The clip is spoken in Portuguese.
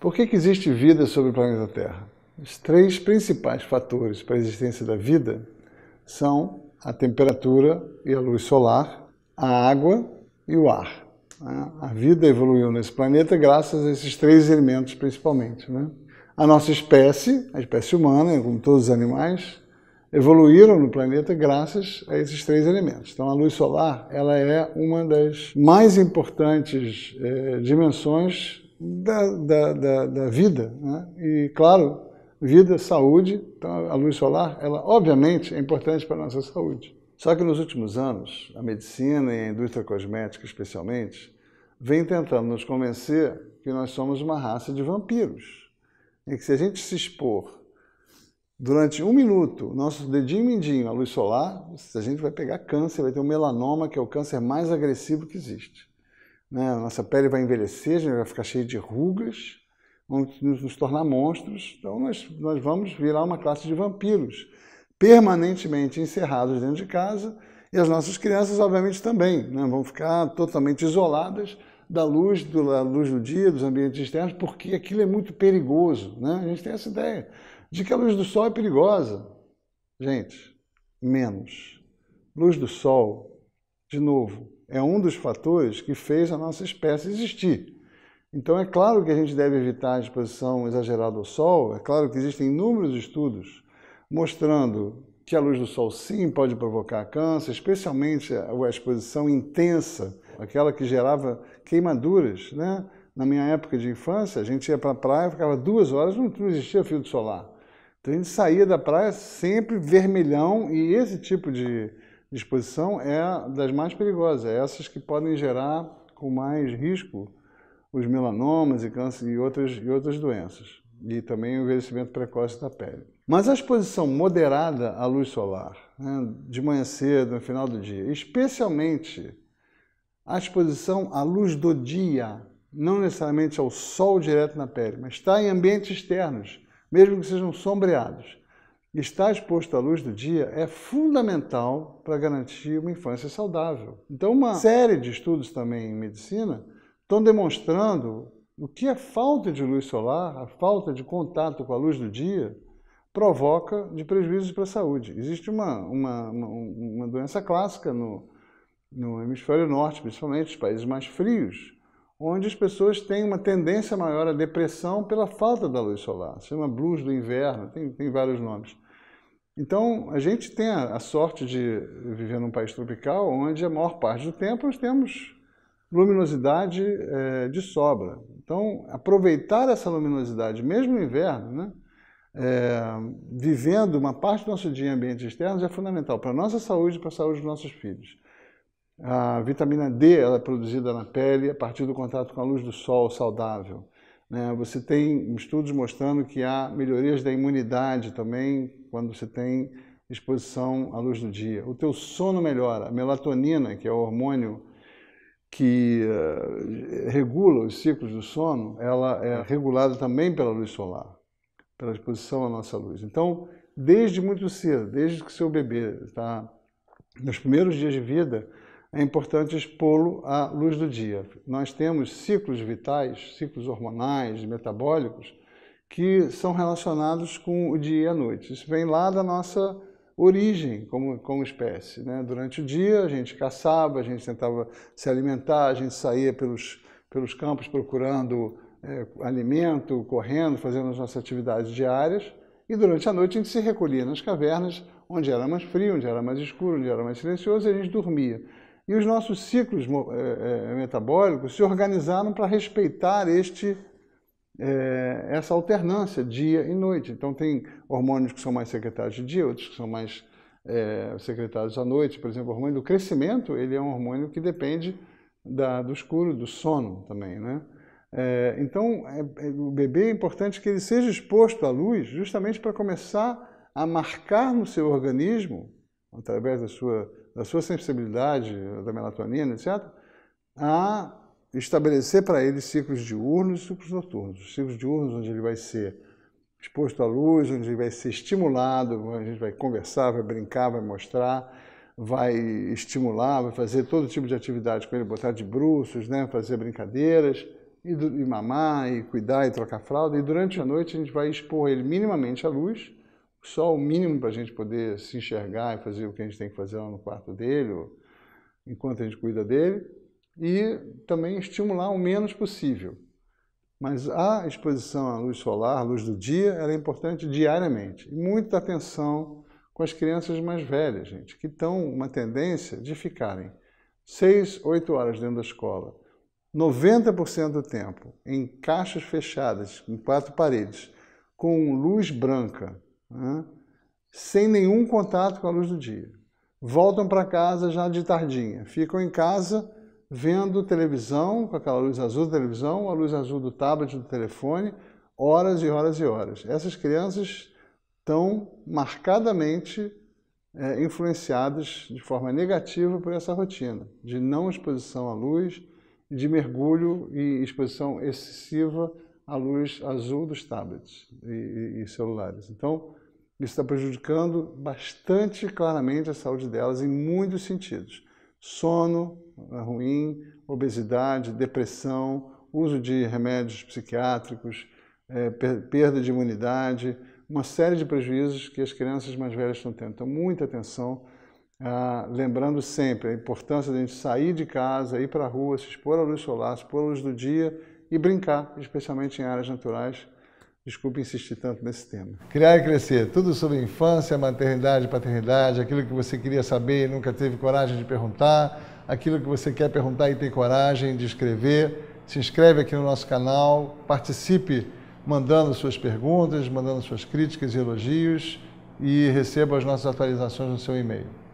Por que, que existe vida sobre o planeta Terra? Os três principais fatores para a existência da vida são a temperatura e a luz solar, a água e o ar. Né? A vida evoluiu nesse planeta graças a esses três elementos principalmente. Né? A nossa espécie, a espécie humana, como todos os animais, evoluíram no planeta graças a esses três elementos. Então a luz solar ela é uma das mais importantes eh, dimensões da, da, da, da vida. Né? E, claro, vida, saúde, então a luz solar, ela obviamente é importante para a nossa saúde. Só que nos últimos anos, a medicina e a indústria cosmética especialmente, vem tentando nos convencer que nós somos uma raça de vampiros. E que se a gente se expor durante um minuto, nosso dedinho mindinho à luz solar, a gente vai pegar câncer, vai ter o um melanoma, que é o câncer mais agressivo que existe né? nossa pele vai envelhecer, gente vai ficar cheia de rugas, vamos nos tornar monstros, então nós, nós vamos virar uma classe de vampiros, permanentemente encerrados dentro de casa, e as nossas crianças, obviamente, também, né? vão ficar totalmente isoladas da luz, do, da luz do dia, dos ambientes externos, porque aquilo é muito perigoso. Né? A gente tem essa ideia de que a luz do sol é perigosa. Gente, menos. Luz do sol, de novo, é um dos fatores que fez a nossa espécie existir. Então, é claro que a gente deve evitar a exposição exagerada ao sol, é claro que existem inúmeros estudos mostrando que a luz do sol sim pode provocar câncer, especialmente a exposição intensa, aquela que gerava queimaduras. Né? Na minha época de infância, a gente ia para a praia, ficava duas horas, não existia filtro solar. Então, a gente saía da praia sempre vermelhão e esse tipo de exposição é das mais perigosas, é essas que podem gerar com mais risco os melanomas e câncer e outras, e outras doenças, e também o envelhecimento precoce da pele. Mas a exposição moderada à luz solar, né, de manhã cedo, no final do dia, especialmente a exposição à luz do dia, não necessariamente ao sol direto na pele, mas está em ambientes externos, mesmo que sejam sombreados, estar exposto à luz do dia é fundamental para garantir uma infância saudável. Então, uma série de estudos também em medicina estão demonstrando o que a falta de luz solar, a falta de contato com a luz do dia, provoca de prejuízos para a saúde. Existe uma, uma, uma doença clássica no, no hemisfério norte, principalmente nos países mais frios, onde as pessoas têm uma tendência maior à depressão pela falta da luz solar. Se chama blues do inverno, tem, tem vários nomes. Então, a gente tem a, a, sorte de viver num país tropical, onde a maior parte do tempo nós temos luminosidade é, de sobra. Então, aproveitar essa luminosidade, mesmo no inverno, né, é, vivendo uma parte do nosso dia em ambientes externos, é fundamental para a nossa saúde e para a saúde dos nossos filhos. A vitamina D ela é produzida na pele a partir do contato com a luz do sol saudável. Né? Você tem estudos mostrando que há melhorias da imunidade também quando você tem exposição à luz do dia. O teu sono melhora. A melatonina, que é o hormônio que eh, regula os ciclos do sono, ela é regulada também pela luz solar, pela exposição à nossa luz. Então, desde muito cedo, desde que seu bebê está nos primeiros dias de vida, é importante expô-lo à luz do dia. Nós temos ciclos vitais, ciclos hormonais, metabólicos, que são relacionados com o dia e a noite. Isso vem lá da nossa origem como, como espécie. Né? Durante o dia, a gente caçava, a gente tentava se alimentar, a gente saía pelos, pelos campos procurando é, alimento, correndo, fazendo as nossas atividades diárias. E durante a noite, a gente se recolhia nas cavernas, onde era mais frio, onde era mais escuro, onde era mais silencioso, e a gente dormia e os nossos ciclos é, é, metabólicos se organizaram para respeitar este, é, essa alternância dia e noite. Então, tem hormônios que são mais secretários de dia, outros que são mais secretários à noite. Por exemplo, o hormônio do crescimento ele é um hormônio que depende da, do escuro, do sono também. Né? então, o bebê é importante que ele seja exposto à luz justamente para começar a marcar no seu organismo, através da sua da sua sensibilidade da melatonina, etc., a estabelecer para ele ciclos diurnos e ciclos noturnos. ciclos diurnos, onde ele vai ser exposto à luz, onde ele vai ser estimulado, onde a gente vai conversar, vai brincar, vai mostrar, vai estimular, vai fazer todo tipo de atividade com ele, botar de bruços, né, fazer brincadeiras, e, mamar, e cuidar, e trocar fralda. E durante a noite a gente vai expor ele minimamente à luz, só o mínimo para a gente poder se enxergar e fazer o que a gente tem que fazer lá no quarto dele, enquanto a gente cuida dele, e também estimular o menos possível. Mas a exposição à luz solar, à luz do dia, ela é importante diariamente. E muita atenção com as crianças mais velhas, gente, que estão uma tendência de ficarem 6, 8 horas dentro da escola, 90% do tempo em caixas fechadas, em quatro paredes, com luz branca, né? sem nenhum contato com a luz do dia. Voltam para casa já de tardinha, ficam em casa vendo televisão, com aquela luz azul da televisão, a luz azul do tablet, do telefone, horas e horas e horas. Essas crianças estão marcadamente é, influenciadas de forma negativa por essa rotina de não exposição à luz, de mergulho e exposição excessiva a luz azul dos tablets e, e, e celulares. Então, isso está prejudicando bastante claramente a saúde delas em muitos sentidos. Sono é ruim, obesidade, depressão, uso de remédios psiquiátricos, é, perda de imunidade, uma série de prejuízos que as crianças mais velhas estão tendo. Então, muita atenção, ah, lembrando sempre a importância de a gente sair de casa, ir para a rua, se expor à luz solar, se expor à luz do dia e brincar, especialmente em áreas naturais. Desculpe insistir tanto nesse tema. Criar e crescer, tudo sobre infância, maternidade, paternidade, aquilo que você queria saber e nunca teve coragem de perguntar, aquilo que você quer perguntar e tem coragem de escrever. Se inscreve aqui no nosso canal, participe mandando suas perguntas, mandando suas críticas e elogios e receba as nossas atualizações no seu e-mail.